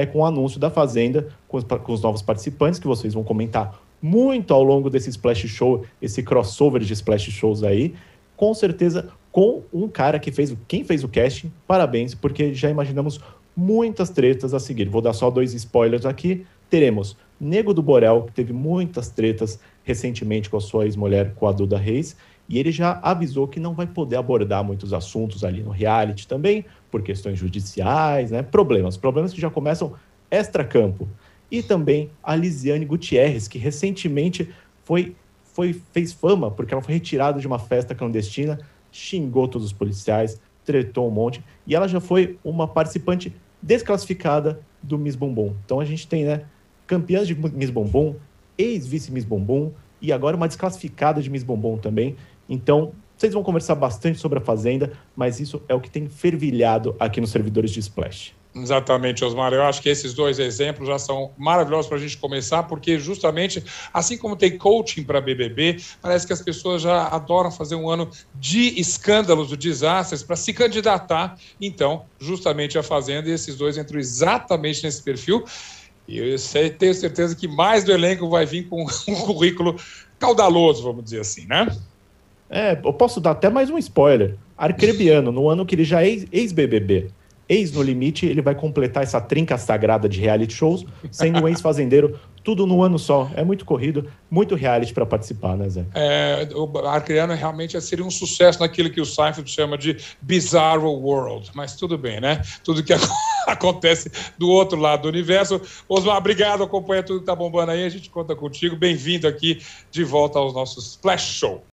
é com o anúncio da Fazenda, com os, com os novos participantes, que vocês vão comentar muito ao longo desse splash show, esse crossover de splash shows aí. Com certeza, com um cara que fez quem fez o casting, parabéns, porque já imaginamos muitas tretas a seguir. Vou dar só dois spoilers aqui. Teremos Nego do Borel teve muitas tretas recentemente com a sua ex-mulher, com a Duda Reis, e ele já avisou que não vai poder abordar muitos assuntos ali no reality também, por questões judiciais, né? Problemas, problemas que já começam extra-campo. E também a Lisiane Gutierrez, que recentemente foi, foi fez fama porque ela foi retirada de uma festa clandestina, xingou todos os policiais, tretou um monte, e ela já foi uma participante desclassificada do Miss Bumbum. Então a gente tem, né, campeãs de Miss Bombom, ex-vice Miss Bombom e agora uma desclassificada de Miss Bombom também. Então, vocês vão conversar bastante sobre a Fazenda, mas isso é o que tem fervilhado aqui nos servidores de Splash. Exatamente, Osmar. Eu acho que esses dois exemplos já são maravilhosos para a gente começar, porque justamente assim como tem coaching para BBB, parece que as pessoas já adoram fazer um ano de escândalos, de desastres, para se candidatar. Então, justamente a Fazenda e esses dois entram exatamente nesse perfil. E eu sei, tenho certeza que mais do elenco vai vir com um currículo caudaloso, vamos dizer assim, né? É, eu posso dar até mais um spoiler. Arcrebiano, no ano que ele já é ex-BBB, ex No Limite, ele vai completar essa trinca sagrada de reality shows, sendo um ex-fazendeiro, tudo no ano só. É muito corrido, muito reality para participar, né, Zé? É, o Arcrebiano realmente seria um sucesso naquilo que o Seinfeld chama de Bizarro World, mas tudo bem, né? Tudo que acontece acontece do outro lado do universo. Osmar, obrigado, acompanha tudo que tá bombando aí, a gente conta contigo. Bem-vindo aqui de volta aos nossos Splash Show.